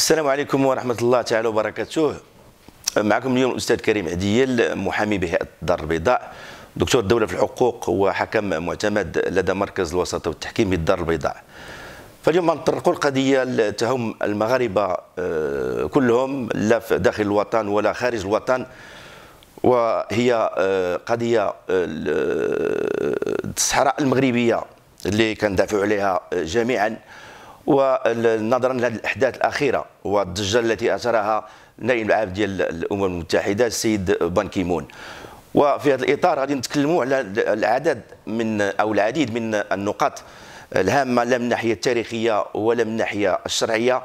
السلام عليكم ورحمة الله تعالى وبركاته معكم اليوم الأستاذ كريم عديل محامي بهيئة الدار البيضاء دكتور دولة في الحقوق وحكم معتمد لدى مركز الوساطة والتحكيم بالدار البيضاء فاليوم غنطرقوا القضية تهم المغاربة آه، كلهم لا داخل الوطن ولا خارج الوطن وهي آه، قضية آه، الصحراء المغربية اللي كندافعوا عليها جميعا ونظرا لهذه الاحداث الاخيره والضجه التي اثارها نائب العام ديال الامم المتحده السيد بان كيمون وفي هذا الاطار غادي نتكلموا على العدد من او العديد من النقاط الهامه لا من الناحيه التاريخيه ولا من الناحيه الشرعيه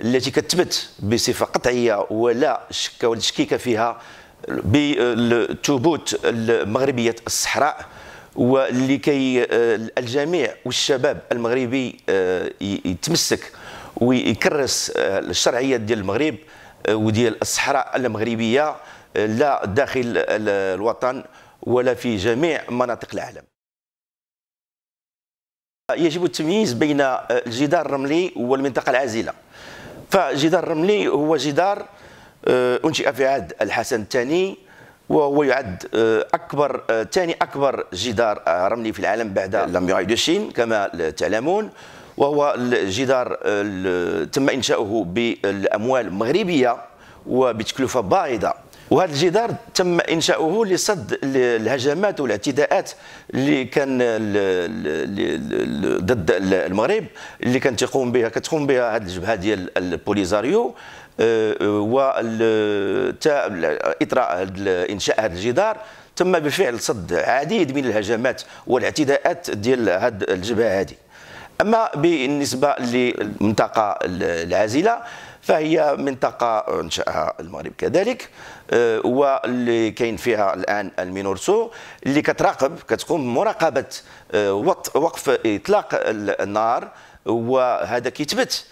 التي كتبت بصفه قطعيه ولا شك ولا فيها بثبوت مغربيه الصحراء ولكي آه، الجميع والشباب المغربي آه، يتمسك ويكرس آه، الشرعيه ديال المغرب وديال الصحراء المغربيه لا داخل الوطن ولا في جميع مناطق العالم يجب التمييز بين الجدار الرملي والمنطقه العازله فجدار الرملي هو جدار انشئ في عهد الحسن الثاني وهو يعد آه، اكبر ثاني آه، اكبر جدار آه، رملي في العالم بعد لاميراي دو شين كما تعلمون وهو الجدار تم انشاؤه بالاموال المغربيه وبتكلفه باهظه وهذا الجدار تم انشاؤه لصد الهجمات والاعتداءات اللي كان ضد المغرب اللي كانت تقوم بها كتقوم بها هذه الجبهه ديال البوليزاريو آه، و اطراء انشاء هذا الجدار تم بفعل صد عديد من الهجمات والاعتداءات ديال هذه الجبهه هذه اما بالنسبه للمنطقه العازله فهي منطقة انشأها المغرب كذلك آه، واللي كاين فيها الآن المينورسو اللي كتراقب كتقوم مراقبة آه، وقف إطلاق النار وهذا كيثبت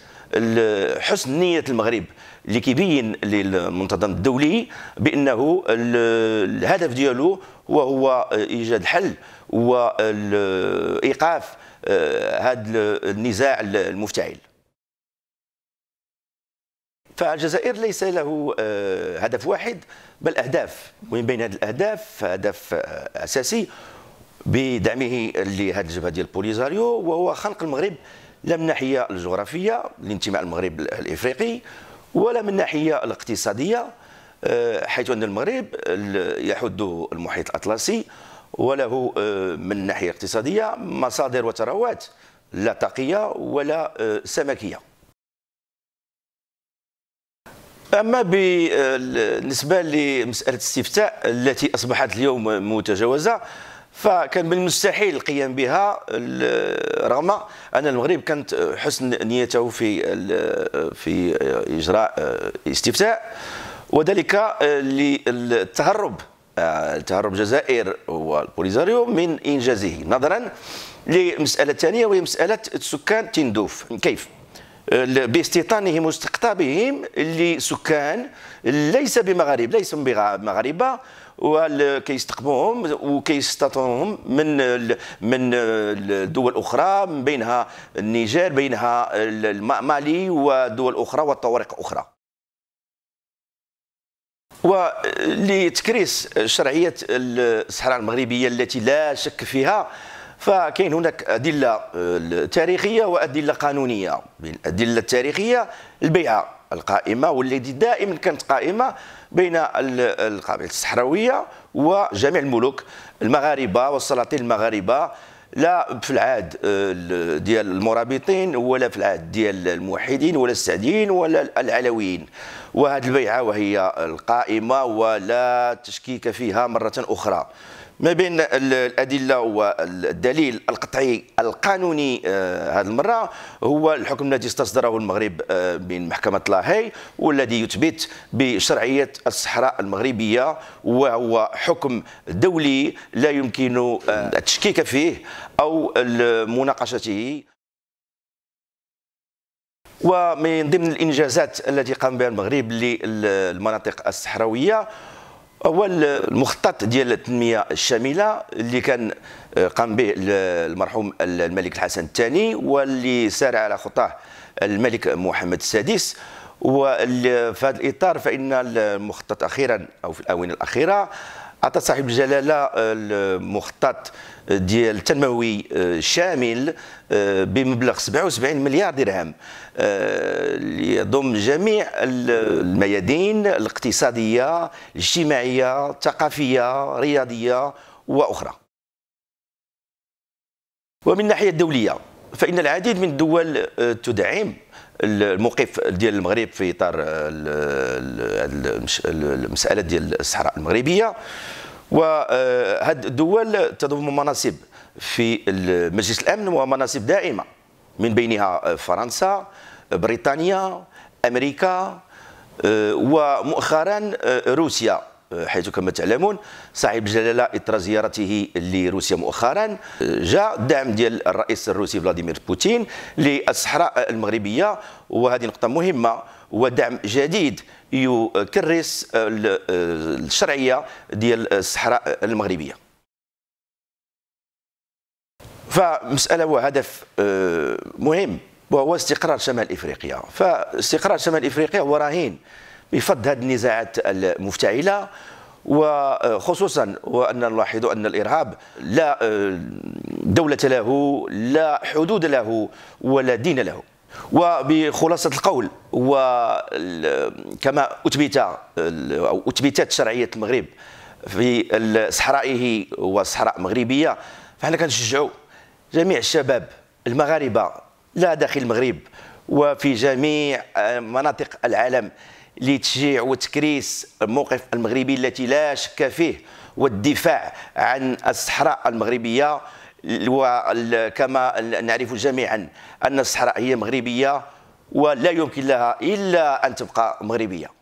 حسن نيه المغرب اللي كيبين للمنتظم الدولي بانه الهدف ديالو هو هو ايجاد حل وايقاف هذا آه، النزاع المفتعل فالجزائر ليس له آه، هدف واحد بل اهداف ومن بين هذه الاهداف هدف آه، اساسي بدعمه لهذه الجبهه ديال بوليزاريو وهو خنق المغرب لا من الناحيه الجغرافيه الانتماء المغرب الافريقي ولا من الناحيه الاقتصاديه آه، حيث ان المغرب يحد المحيط الاطلسي وله آه، من الناحيه الاقتصاديه مصادر وثروات لا طاقيه ولا آه، سمكيه اما بالنسبه لمساله الاستفتاء التي اصبحت اليوم متجاوزه فكان من المستحيل القيام بها رغم ان المغرب كانت حسن نيته في في اجراء استفتاء وذلك للتهرب تهرب الجزائر والبوليزاريو من انجازه نظرا للمساله الثانيه وهي مساله سكان تندوف كيف باستيطانهم واستقطابهم لسكان ليس بمغارب ليس بمغاربه وكيستقبوهم وكيستطعوهم من من الدول الاخرى من بينها النيجر بينها مالي ودول اخرى وطوارق اخرى ولتكريس شرعيه الصحراء المغربيه التي لا شك فيها فكاين هناك ادله تاريخيه وادله قانونيه الادله التاريخيه البيعه القائمه والذي دائما كانت قائمه بين القبائل الصحراويه وجميع الملوك المغاربه والسلاطين المغاربه لا في العهد آه، ديال المرابطين ولا في العهد ديال الموحدين ولا السعديين ولا العلويين وهذه البيعه وهي القائمه ولا تشكيك فيها مره اخرى ما بين الادله والدليل القطعي القانوني آه، هذه المره هو الحكم الذي استصدره المغرب آه، من محكمه لاهي والذي يثبت بشرعيه الصحراء المغربيه وهو حكم دولي لا يمكن آه، التشكيك فيه او مناقشته ومن ضمن الانجازات التي قام بها المغرب للمناطق الصحراويه هو المخطط ديال التنميه الشامله اللي كان آه، قام به المرحوم الملك الحسن الثاني واللي سار على خطاه الملك محمد السادس وفي هذا الاطار فان المخطط اخيرا او في الاونه الاخيره عطى صاحب الجلاله آه، المخطط آه، ديال تنموي آه، شامل بمبلغ 77 مليار درهم يضم جميع الميادين الاقتصاديه الاجتماعيه الثقافيه الرياضيه واخرى ومن الناحيه الدوليه فإن العديد من الدول آه، تدعم الموقف ديال المغرب في اطار المساله ديال الصحراء المغربيه وهذه آه، الدول تضم مناصب في مجلس الامن ومناصب دائمه من بينها آه، فرنسا بريطانيا امريكا ومؤخرا روسيا حيث كما تعلمون صاحب الجلاله اثر زيارته لروسيا مؤخرا جاء الدعم ديال الرئيس الروسي فلاديمير بوتين للصحراء المغربيه وهذه نقطه مهمه ودعم جديد يكرس الشرعيه ديال الصحراء المغربيه فمساله وهدف آه، مهم وهو استقرار شمال افريقيا فاستقرار شمال افريقيا هو رهين بفض هذه النزاعات المفتعله وخصوصا وان نلاحظ ان الارهاب لا آه، دوله له لا حدود له ولا دين له وبخلاصه القول وكما آه، اثبت آه، او اثبتت شرعيه المغرب في صحرائه وصحراء مغربيه فاحنا كنشجعوا جميع الشباب المغاربه لا داخل المغرب وفي جميع آه، مناطق العالم لتشجيع وتكريس الموقف المغربي التي لا شك فيه والدفاع عن الصحراء المغربيه وكما نعرف جميعا ان الصحراء هي مغربيه ولا يمكن لها الا ان تبقى مغربيه